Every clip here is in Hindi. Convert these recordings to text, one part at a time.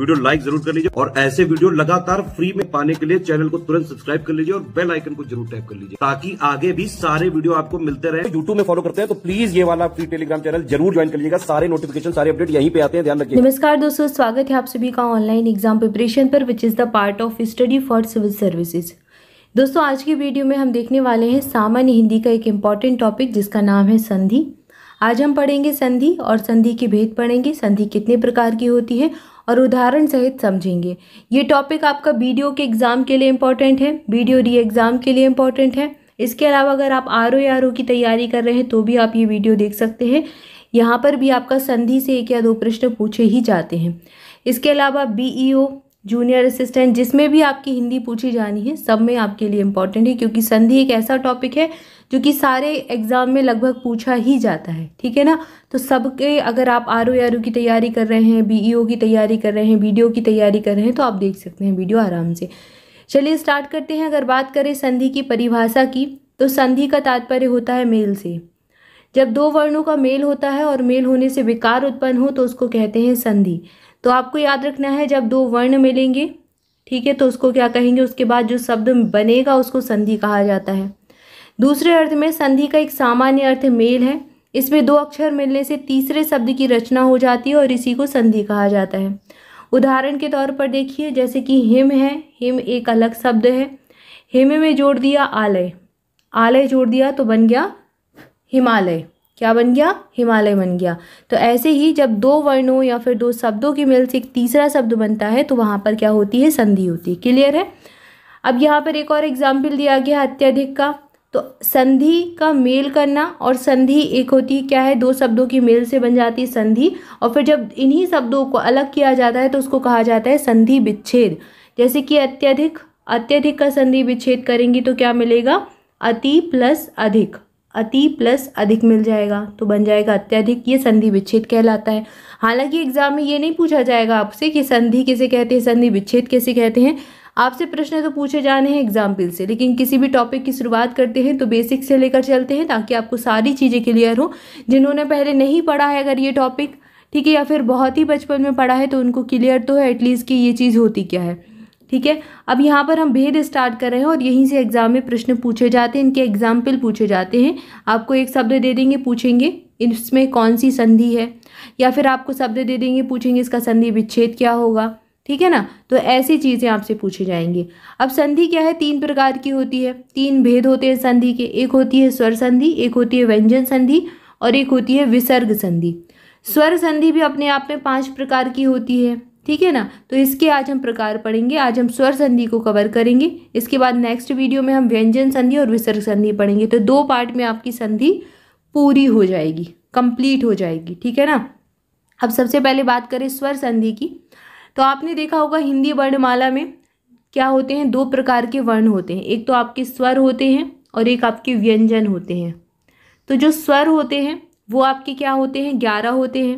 वीडियो लाइक जरूर कर लीजिए और ऐसे वीडियो लगातार फ्री में पाने के लिए चैनल को तुरंत सब्सक्राइब कर लीजिए और बेल आइकन को जरूर टैप कर लीजिए ताकि आगे भी सारे वीडियो आपको मिलते रहे यूट्यूब में फॉलो करते हैं तो प्लीज ये वाला फ्री टेलीग्राम चैनल जरूर ज्वाइन कर लीजिएगा सारे नोटिफिकेशन सारे अपडेट यहीं पे आते हैं ध्यान रखिए नमस्कार दोस्तों स्वागत है आप सभी का ऑनलाइन एग्जाम प्रिपरेशन पर which is the part of study for civil services दोस्तों आज की वीडियो में हम देखने वाले हैं सामान्य हिंदी का एक इम्पॉर्टेंट टॉपिक जिसका नाम है संधि आज हम पढ़ेंगे संधि और संधि के भेद पढ़ेंगे संधि कितने प्रकार की होती है और उदाहरण सहित समझेंगे ये टॉपिक आपका वीडियो के एग्ज़ाम के लिए इम्पॉर्टेंट है वीडियो री एग्ज़ाम के लिए इम्पॉर्टेंट है इसके अलावा अगर आप आर ओ आर ओ की तैयारी कर रहे हैं तो भी आप ये वीडियो देख सकते हैं यहाँ पर भी आपका संधि से एक या दो प्रश्न पूछे ही जाते हैं इसके अलावा B E O junior assistant जिसमें भी आपकी हिंदी पूछी जानी है सब में आपके लिए इम्पॉर्टेंट है क्योंकि संधि एक ऐसा टॉपिक है जो कि सारे एग्ज़ाम में लगभग पूछा ही जाता है ठीक है ना तो सबके अगर आप आर ओ की तैयारी कर रहे हैं बी की तैयारी कर रहे हैं वीडियो की तैयारी कर रहे हैं तो आप देख सकते हैं वीडियो आराम से चलिए स्टार्ट करते हैं अगर बात करें संधि की परिभाषा की तो संधि का तात्पर्य होता है मेल से जब दो वर्णों का मेल होता है और मेल होने से विकार उत्पन्न हो तो उसको कहते हैं संधि तो आपको याद रखना है जब दो वर्ण मिलेंगे ठीक है तो उसको क्या कहेंगे उसके बाद जो शब्द बनेगा उसको संधि कहा जाता है दूसरे अर्थ में संधि का एक सामान्य अर्थ मेल है इसमें दो अक्षर मिलने से तीसरे शब्द की रचना हो जाती है और इसी को संधि कहा जाता है उदाहरण के तौर पर देखिए जैसे कि हिम है हिम एक अलग शब्द है हिम में जोड़ दिया आलय आलय जोड़ दिया तो बन गया हिमालय क्या बन गया हिमालय बन गया तो ऐसे ही जब दो वर्णों या फिर दो शब्दों की मेल से एक तीसरा शब्द बनता है तो वहाँ पर क्या होती है संधि होती है क्लियर है अब यहाँ पर एक और एग्जाम्पल दिया गया अत्यधिक का तो संधि का मेल करना और संधि एक होती है क्या है दो शब्दों की मेल से बन जाती है संधि और फिर जब इन्हीं शब्दों को अलग किया जाता है तो उसको कहा जाता है संधि विच्छेद जैसे कि अत्यधिक अत्यधिक का संधि विच्छेद करेंगी तो क्या मिलेगा अति प्लस अधिक अति प्लस अधिक मिल जाएगा तो बन जाएगा अत्यधिक ये संधि विच्छेद कहलाता है हालांकि एग्जाम में ये नहीं पूछा जाएगा आपसे कि संधि किसे कहते हैं संधि विच्छेद कैसे कहते हैं आपसे प्रश्न तो पूछे जाने हैं एग्जाम्पल से लेकिन किसी भी टॉपिक की शुरुआत करते हैं तो बेसिक से लेकर चलते हैं ताकि आपको सारी चीज़ें क्लियर हों जिन्होंने पहले नहीं पढ़ा है अगर ये टॉपिक ठीक है या फिर बहुत ही बचपन में पढ़ा है तो उनको क्लियर तो है एटलीस्ट कि ये चीज़ होती क्या है ठीक है अब यहाँ पर हम भेद स्टार्ट कर रहे हैं और यहीं से एग्जाम में प्रश्न पूछे जाते हैं इनके एग्जाम्पल पूछे जाते हैं आपको एक शब्द दे देंगे पूछेंगे इसमें कौन सी संधि है या फिर आपको शब्द दे देंगे पूछेंगे इसका संधि विच्छेद क्या होगा ठीक है ना तो ऐसी चीज़ें आपसे पूछी जाएंगी अब संधि क्या है तीन प्रकार की होती है तीन भेद होते हैं संधि के एक होती है स्वर संधि एक होती है व्यंजन संधि और एक होती है विसर्ग संधि स्वर संधि भी अपने आप में पांच प्रकार की होती है ठीक है ना तो इसके आज हम प्रकार पढ़ेंगे आज हम स्वर संधि को कवर करेंगे इसके बाद नेक्स्ट वीडियो में हम व्यंजन संधि और विसर्ग संधि पढ़ेंगे तो दो पार्ट में आपकी संधि पूरी हो जाएगी कंप्लीट हो जाएगी ठीक है ना अब सबसे पहले बात करें स्वर संधि की तो आपने देखा होगा हिंदी वर्णमाला में क्या होते हैं दो प्रकार के वर्ण होते हैं एक तो आपके स्वर होते हैं और एक आपके व्यंजन होते हैं तो जो स्वर होते हैं वो आपके क्या होते हैं ग्यारह होते हैं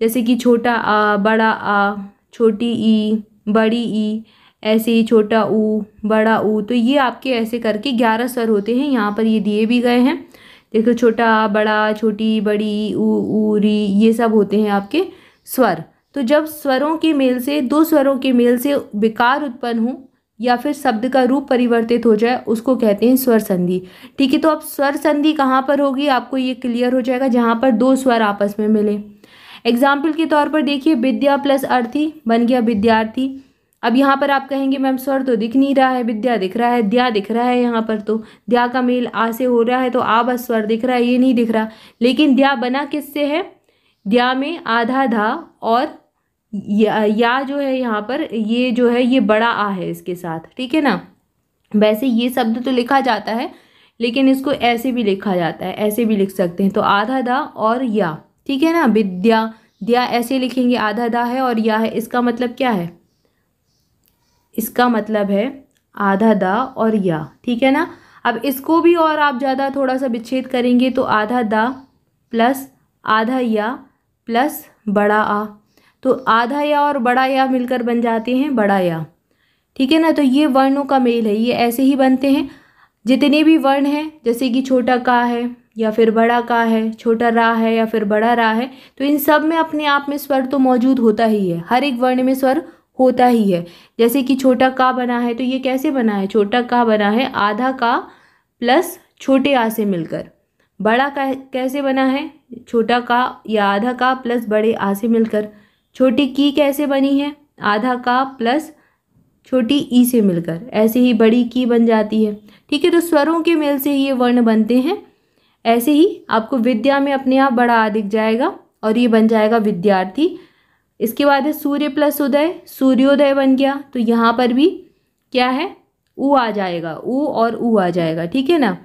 जैसे कि छोटा आ बड़ा आ छोटी ई बड़ी ई ऐसे ही छोटा ऊ बड़ा ऊ तो ये आपके ऐसे करके ग्यारह स्वर होते हैं यहाँ पर ये दिए भी गए हैं देखो छोटा बड़ा छोटी बड़ी ऊ री ये सब होते हैं आपके स्वर तो जब स्वरों के मेल से दो स्वरों के मेल से विकार उत्पन्न हो या फिर शब्द का रूप परिवर्तित हो जाए उसको कहते हैं स्वर संधि ठीक है तो अब स्वर संधि कहाँ पर होगी आपको ये क्लियर हो जाएगा जहाँ पर दो स्वर आपस में मिलें एग्जाम्पल के तौर पर देखिए विद्या प्लस अर्थी बन गया विद्यार्थी अब यहाँ पर आप कहेंगे मैम स्वर तो दिख नहीं रहा है विद्या दिख रहा है द्या दिख रहा है यहाँ पर तो द्या का मेल आ से हो रहा है तो आ बस स्वर दिख रहा है ये नहीं दिख रहा लेकिन द्या बना किससे है द्या में आधा धा और या, या जो है यहाँ पर ये जो है ये बड़ा आ है इसके साथ ठीक है ना वैसे ये शब्द तो लिखा जाता है लेकिन इसको ऐसे भी लिखा जाता है ऐसे भी लिख सकते हैं तो आधा धा और या ठीक है ना विद्या दिया ऐसे लिखेंगे आधा दा है और या है इसका मतलब क्या है इसका मतलब है आधा दा और या ठीक है ना अब इसको भी और आप ज़्यादा थोड़ा सा विच्छेद करेंगे तो आधा दा प्लस आधा या प्लस बड़ा आ तो आधा या और बड़ा या मिलकर बन जाते हैं बड़ा या ठीक है ना तो ये वर्णों का मेल है ये ऐसे ही बनते हैं जितने भी वर्ण हैं जैसे कि छोटा का है या फिर बड़ा का है छोटा रा है या फिर बड़ा रा है तो इन सब में अपने आप में स्वर तो मौजूद होता ही है हर एक वर्ण में स्वर होता ही है जैसे कि छोटा का बना है तो ये कैसे बना है छोटा का बना है आधा का प्लस छोटे आ से मिलकर बड़ा का कैसे बना है छोटा का या आधा का प्लस बड़े आ से मिलकर छोटी की कैसे बनी है आधा का प्लस छोटी ई से मिलकर ऐसे ही बड़ी की बन जाती है ठीक है तो स्वरों के मेल से ही ये वर्ण बनते हैं ऐसे ही आपको विद्या में अपने आप बड़ा आ दिख जाएगा और ये बन जाएगा विद्यार्थी इसके बाद है सूर्य प्लस उदय सूर्योदय बन गया तो यहाँ पर भी क्या है ऊ आ जाएगा ऊ और ऊ आ जाएगा ठीक है ना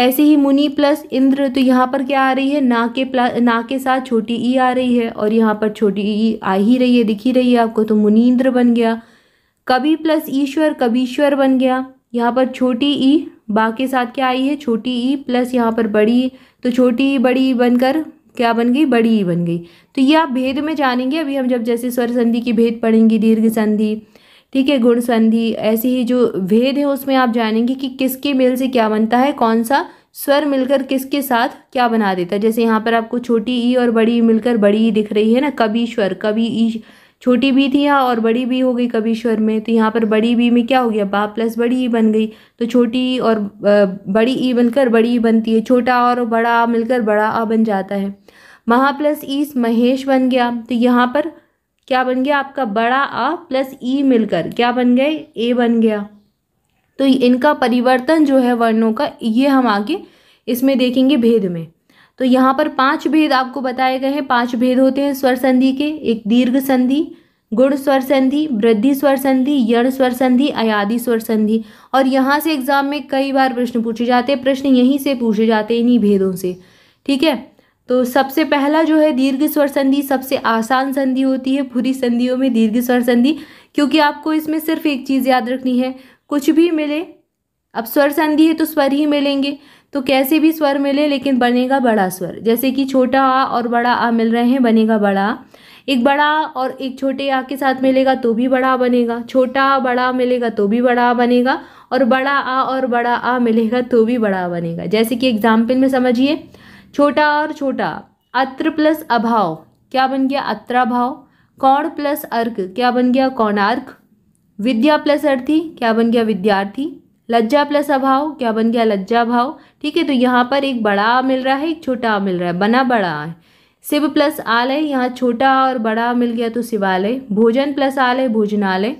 ऐसे ही मुनि प्लस इंद्र तो यहाँ पर क्या आ रही है ना के प्लस ना के साथ छोटी ई आ रही है और यहाँ पर छोटी ई आ ही रही है दिखी रही है आपको तो मुनि इंद्र बन गया कवि प्लस ईश्वर कवीश्वर बन गया यहाँ पर छोटी ई बा के साथ क्या आई है छोटी ई प्लस यहाँ पर बड़ी तो छोटी ई बड़ी ई बनकर क्या बन गई बड़ी ई बन गई तो ये आप भेद में जानेंगे अभी हम जब जैसे स्वर संधि की भेद पढ़ेंगे दीर्घ संधि ठीक है गुण संधि ऐसे ही जो भेद है उसमें आप जानेंगे कि किसके मेल से क्या बनता है कौन सा स्वर मिलकर किसके साथ क्या बना देता है जैसे यहाँ पर आपको छोटी ई और बड़ी ई मिलकर बड़ी ई दिख रही है ना कभी स्वर कभी ई छोटी बी थी यहाँ और बड़ी बी हो गई कभीश्वर में तो यहाँ पर बड़ी बी में क्या हो गया बा प्लस बड़ी ई बन गई तो छोटी और बड़ी ई बनकर बड़ी ई बनती है छोटा और बड़ा आ मिलकर बड़ा आ बन जाता है महा प्लस ईस महेश बन गया तो यहाँ पर क्या बन गया आपका बड़ा आ प्लस ई मिलकर क्या बन गए ए बन गया तो इनका परिवर्तन जो है वर्णों का ये हम आगे इसमें देखेंगे भेद में तो यहाँ पर पांच भेद आपको बताए गए हैं पांच भेद होते हैं स्वर संधि के एक दीर्घ संधि गुण स्वर संधि वृद्धि स्वर संधि यण स्वर संधि अयादि स्वर संधि और यहाँ से एग्जाम में कई बार प्रश्न पूछे जाते हैं प्रश्न यहीं से पूछे जाते हैं इन्हीं भेदों से ठीक है तो सबसे पहला जो है दीर्घ स्वर संधि सबसे आसान संधि होती है पूरी संधियों में दीर्घ स्वर संधि क्योंकि आपको इसमें सिर्फ एक चीज़ याद रखनी है कुछ भी मिले अब स्वर संधि है तो स्वर ही मिलेंगे तो कैसे भी स्वर मिले लेकिन बनेगा बड़ा स्वर जैसे कि छोटा आ और बड़ा आ मिल रहे हैं बनेगा बड़ा एक बड़ा और एक छोटे आ के साथ मिलेगा तो भी बड़ा बनेगा छोटा आ बड़ा मिलेगा तो भी बड़ा बनेगा और बड़ा आ और बड़ा आ मिलेगा तो भी बड़ा बनेगा जैसे कि एग्जाम्पल में समझिए छोटा और छोटा अत्र प्लस अभाव क्या बन गया अत्राभाव कौण प्लस अर्क क्या बन गया कौणार्क विद्या प्लस अर्थी क्या बन गया विद्यार्थी लज्जा प्लस अभाव क्या बन गया लज्जा भाव ठीक है तो यहाँ पर एक बड़ा मिल रहा है एक छोटा आ मिल रहा है बना बड़ा है शिव प्लस आलय यहाँ छोटा और बड़ा मिल गया तो शिवालय भोजन प्लस आलय भोजनालय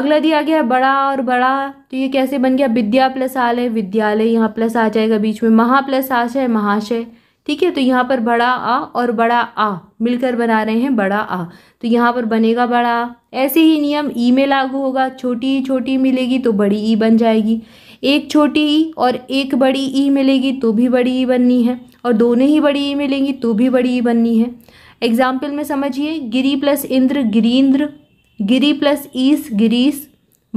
अगला दिया गया बड़ा और बड़ा तो ये कैसे बन गया विद्या प्लस आलय विद्यालय यहाँ प्लस आ जाएगा बीच में महा प्लस आशय महाशय ठीक है तो यहाँ पर बड़ा आ और बड़ा आ मिलकर बना रहे हैं बड़ा आ तो यहाँ पर बनेगा बड़ा आ ऐसे ही नियम ई में लागू होगा छोटी छोटी मिलेगी तो बड़ी ई बन जाएगी एक छोटी ई और एक बड़ी ई मिलेगी तो भी बड़ी ई बननी है और दोनों ही बड़ी ई मिलेंगी तो भी बड़ी ई बननी है एग्जाम्पल में समझिए गिरी प्लस इंद्र गिरीन्द्र गिरी प्लस ईस गिरीस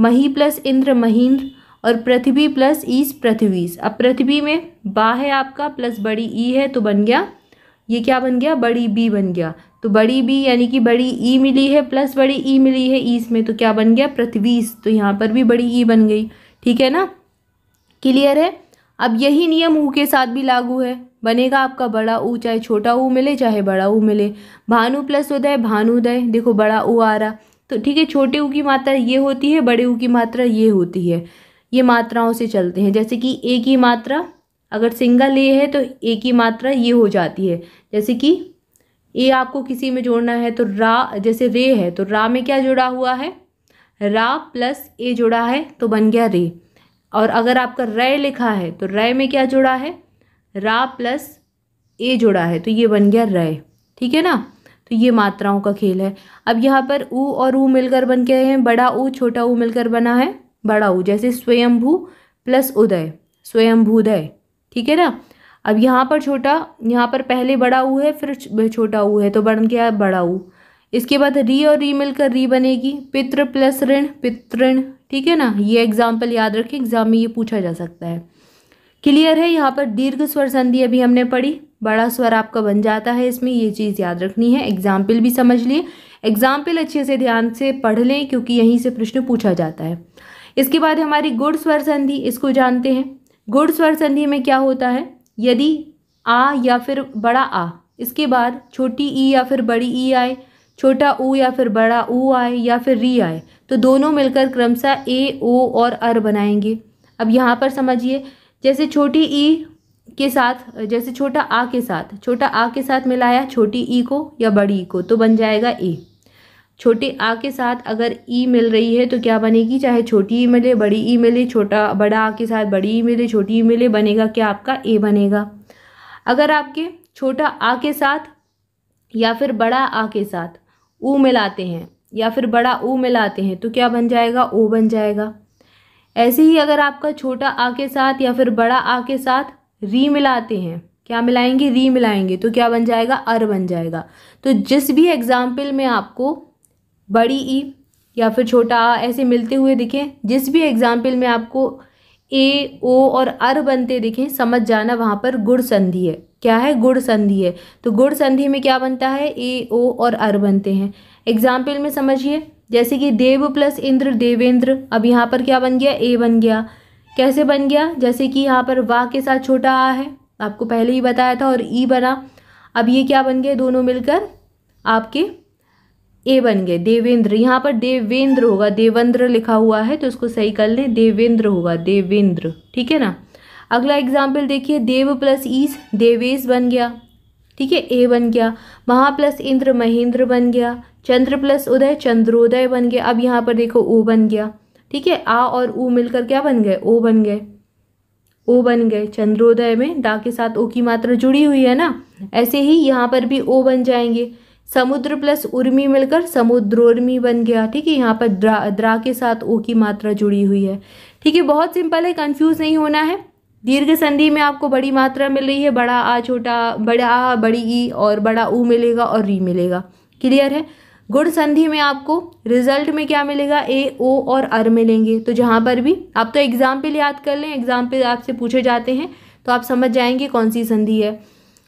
मही प्लस इंद्र महेंद्र और पृथ्वी प्लस ईस पृथ्वी अब पृथ्वी में बा है आपका प्लस बड़ी ई e है तो बन गया ये क्या बन गया बड़ी बी बन गया तो बड़ी बी यानी कि बड़ी ई e मिली है प्लस बड़ी ई e मिली है ईस में तो क्या बन गया पृथ्वीस तो यहाँ पर भी बड़ी ई बन गई ठीक है ना क्लियर है अब यही नियम ऊ के साथ भी लागू है बनेगा आपका बड़ा ऊ चाहे छोटा ऊ मिले चाहे बड़ा ऊ मिले भानु प्लस उदय भानुदय देखो बड़ा ऊ आ रहा तो ठीक है छोटे ऊ की मात्रा ये होती है बड़े ऊ की मात्रा ये होती है ये मात्राओं से चलते हैं जैसे कि ए की मात्रा अगर सिंगल ए है तो ए की मात्रा ये हो जाती है जैसे कि ए आपको किसी में जोड़ना है तो रा जैसे रे है तो रा में क्या जुड़ा हुआ है रा प्लस ए जुड़ा है तो बन गया रे और अगर आपका रय लिखा है तो रय में क्या जुड़ा है रा प्लस ए जुड़ा है तो ये बन गया रय ठीक है ना तो ये मात्राओं का खेल है अब यहाँ पर ऊ और ऊ मिलकर बन गए हैं बड़ा ऊ छोटा ऊ मिलकर बना है बड़ाऊ जैसे स्वयंभू प्लस उदय स्वयंभूदय ठीक है ना अब यहाँ पर छोटा यहाँ पर पहले बड़ा ऊ है फिर छोटा ऊ है तो बन गया बड़ा ऊ इसके बाद री और री मिलकर री बनेगी पितृ प्लस ऋण पितृण ठीक है ना ये एग्जाम्पल याद रखें एग्जाम में ये पूछा जा सकता है क्लियर है यहाँ पर दीर्घ स्वर संधि अभी हमने पढ़ी बड़ा स्वर आपका बन जाता है इसमें ये चीज़ याद रखनी है एग्जाम्पल भी समझ लिए एग्जाम्पल अच्छे से ध्यान से पढ़ लें क्योंकि यहीं से प्रश्न पूछा जाता है इसके बाद हमारी गुड़ स्वर संधि इसको जानते हैं गुड़ स्वर संधि में क्या होता है यदि आ या फिर बड़ा आ इसके बाद छोटी ई या फिर बड़ी ई आए छोटा ऊ या फिर बड़ा ऊ आए या फिर री आए तो दोनों मिलकर क्रमशः ए ओ और अर बनाएंगे अब यहाँ पर समझिए जैसे छोटी ई के साथ जैसे छोटा आ के साथ छोटा आ के साथ मिलाया छोटी ई को या बड़ी ई को तो बन जाएगा ए छोटे आ के साथ अगर ई मिल रही है तो क्या बनेगी चाहे छोटी ई मिले बड़ी ई मिले छोटा बड़ा आ के साथ बड़ी ई मिले छोटी ई मिले बनेगा क्या आपका ए बनेगा अगर आपके छोटा आ के साथ या फिर बड़ा आ के साथ ऊ मिलाते हैं या फिर बड़ा ऊ मिलाते हैं तो क्या बन जाएगा ओ बन जाएगा ऐसे ही अगर आपका छोटा आ के साथ या फिर बड़ा आ के साथ री मिलाते हैं क्या मिलाएंगे री मिलाएंगे तो क्या बन जाएगा अर बन जाएगा तो जिस भी एग्ज़ाम्पल में आपको बड़ी ई या फिर छोटा आ ऐसे मिलते हुए दिखें जिस भी एग्जाम्पल में आपको ए ओ और अर बनते दिखें समझ जाना वहाँ पर गुड़ संधि है क्या है गुड़ संधि है तो गुड़ संधि में क्या बनता है ए ओ और अर बनते हैं एग्जाम्पल में समझिए जैसे कि देव प्लस इंद्र देवेंद्र अब यहाँ पर क्या बन गया ए बन गया कैसे बन गया जैसे कि यहाँ पर वाह के साथ छोटा आ है आपको पहले ही बताया था और ई बना अब ये क्या बन गया दोनों मिलकर आपके ए बन गए देवेंद्र यहाँ पर देवेंद्र होगा देवेंद्र लिखा हुआ है तो उसको सही कर लें देवेंद्र होगा देवेंद्र ठीक है ना अगला एग्जाम्पल देखिए देव प्लस ईस देवेश बन गया ठीक है ए बन गया महा प्लस इंद्र महेंद्र बन गया चंद्र प्लस उदय चंद्रोदय बन गया अब यहाँ पर देखो ओ बन गया ठीक है आ और ऊ मिलकर क्या बन गए ओ बन गए ओ बन गए चंद्रोदय में डा के साथ ओ की मात्रा जुड़ी हुई है ना ऐसे ही यहाँ पर भी ओ बन जाएंगे समुद्र प्लस उर्मी मिलकर समुद्रोर्मी बन गया ठीक है यहाँ पर द्रा द्रा के साथ ओ की मात्रा जुड़ी हुई है ठीक है बहुत सिंपल है कंफ्यूज नहीं होना है दीर्घ संधि में आपको बड़ी मात्रा मिल रही है बड़ा आ छोटा बड़ा आ बड़ी ई और बड़ा ऊ मिलेगा और री मिलेगा क्लियर है गुण संधि में आपको रिजल्ट में क्या मिलेगा ए ओ और अर मिलेंगे तो जहाँ पर भी आप तो एग्जाम्पल याद कर लें एग्जाम्पल आपसे पूछे जाते हैं तो आप समझ जाएंगे कौन सी संधि है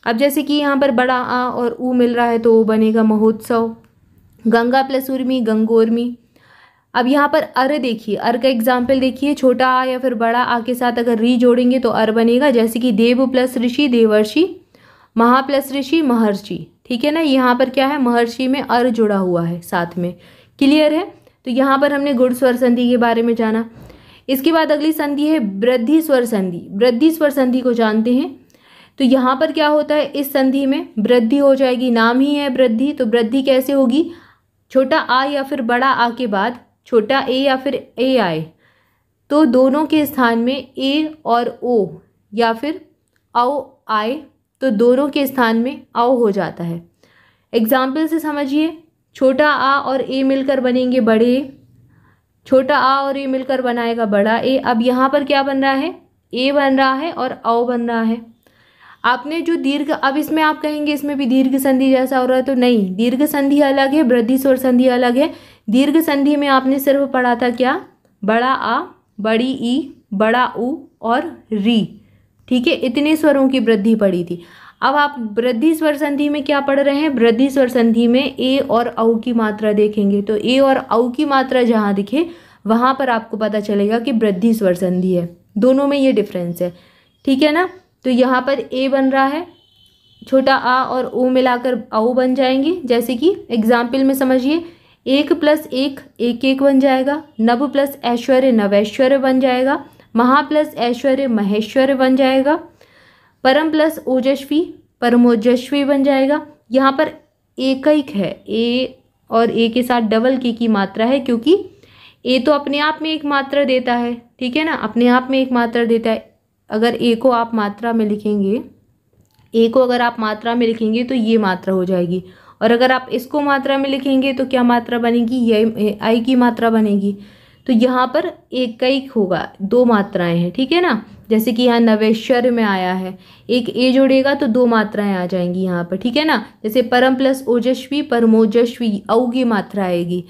अब जैसे कि यहाँ पर बड़ा आ और ऊ मिल रहा है तो वो बनेगा महोत्सव गंगा प्लस उर्मी गंगोर्मी अब यहाँ पर अर देखिए अर का एग्जाम्पल देखिए छोटा आ या फिर बड़ा आ के साथ अगर री जोड़ेंगे तो अर बनेगा जैसे कि देव प्लस ऋषि देवर्षि महा प्लस ऋषि महर्षि ठीक है ना यहाँ पर क्या है महर्षि में अर जुड़ा हुआ है साथ में क्लियर है तो यहाँ पर हमने गुड़ स्वर संधि के बारे में जाना इसके बाद अगली संधि है वृद्धि स्वर संधि वृद्धि स्वर संधि को जानते हैं तो यहाँ पर क्या होता है इस संधि में वृद्धि हो जाएगी नाम ही है वृद्धि तो वृद्धि कैसे होगी छोटा आ या फिर बड़ा आ के बाद छोटा ए या फिर ए आए तो दोनों के स्थान में ए और ओ या फिर औ आए तो दोनों के स्थान में आओ हो जाता है एग्जाम्पल से समझिए छोटा आ और ए मिलकर बनेंगे बड़े छोटा आ और ए मिलकर बनाएगा बड़ा ए अब यहाँ पर क्या बन रहा है ए बन रहा है और औ बन रहा है आपने जो दीर्घ अब इसमें आप कहेंगे इसमें भी दीर्घ संधि जैसा हो रहा है तो नहीं दीर्घ संधि अलग है वृद्धि स्वर संधि अलग है दीर्घ संधि में आपने सिर्फ पढ़ा था क्या बड़ा आ बड़ी ई बड़ा उ और री ठीक है इतने स्वरों की वृद्धि पड़ी थी अब आप वृद्धि स्वर संधि में क्या पढ़ रहे हैं वृद्धि स्वर संधि में ए और औ की मात्रा देखेंगे तो ए और औ की मात्रा जहाँ दिखे वहाँ पर आपको पता चलेगा कि वृद्धि स्वर संधि है दोनों में ये डिफरेंस है ठीक है ना तो यहाँ पर ए बन रहा है छोटा आ और ओ मिलाकर आओ बन जाएंगे जैसे कि एग्जाम्पल में समझिए एक प्लस एक एक एक बन जाएगा नव प्लस ऐश्वर्य नवैश्वर्य बन जाएगा महा प्लस ऐश्वर्य महेश्वर्य बन जाएगा परम प्लस ओजस्वी परमोजस्वी बन जाएगा यहाँ पर एक एक है ए और ए के साथ डबल के की मात्रा है क्योंकि ए तो अपने आप में एक मात्रा देता है ठीक है ना अपने आप में एक मात्रा देता है अगर ए को आप मात्रा में लिखेंगे ए को अगर आप मात्रा में लिखेंगे तो ये मात्रा हो जाएगी और अगर आप इसको मात्रा में लिखेंगे तो क्या मात्रा बनेगी ये आई की मात्रा बनेगी तो यहाँ पर एकाइक एक होगा दो मात्राएं हैं ठीक है ना जैसे कि यहाँ नवेश्वर में आया है एक ए जोड़ेगा तो दो मात्राएं आ जाएंगी यहाँ पर ठीक है ना जैसे परम प्लस ओजस्वी परमोजस्वी औ की मात्रा आएगी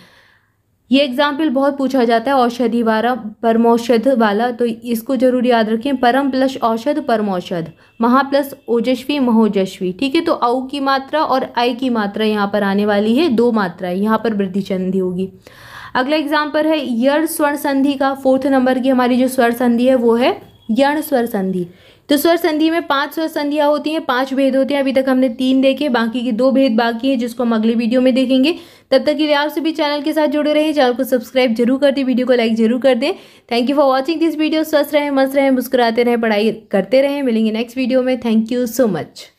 ये एग्जाम्पल बहुत पूछा जाता है औषधि वाला परमौषध वाला तो इसको जरूर याद रखें परम प्लस औषध परमौषध महा प्लस ओजस्वी महोजस्वी ठीक है तो औ की मात्रा और आय की मात्रा यहाँ पर आने वाली है दो मात्रा है यहाँ पर वृद्धि संधि होगी अगला एग्जाम्पल है यण स्वर संधि का फोर्थ नंबर की हमारी जो स्वर संधि है वो है यण स्वर संधि तो स्वर संधि में पांच स्वर संधियाँ होती हैं पांच भेद होते हैं अभी तक हमने तीन देखे बाकी के दो भेद बाकी है जिसको हम अगले वीडियो में देखेंगे तब तक के लिए आप सभी चैनल के साथ जुड़े रहें चैनल को सब्सक्राइब जरूर कर दें वीडियो को लाइक जरूर कर दें thank you for watching this video स्वस्थ रहें मस्त रहें मुस्कुराते रहें पढ़ाई करते रहें मिलेंगे नेक्स्ट वीडियो में थैंक यू सो मच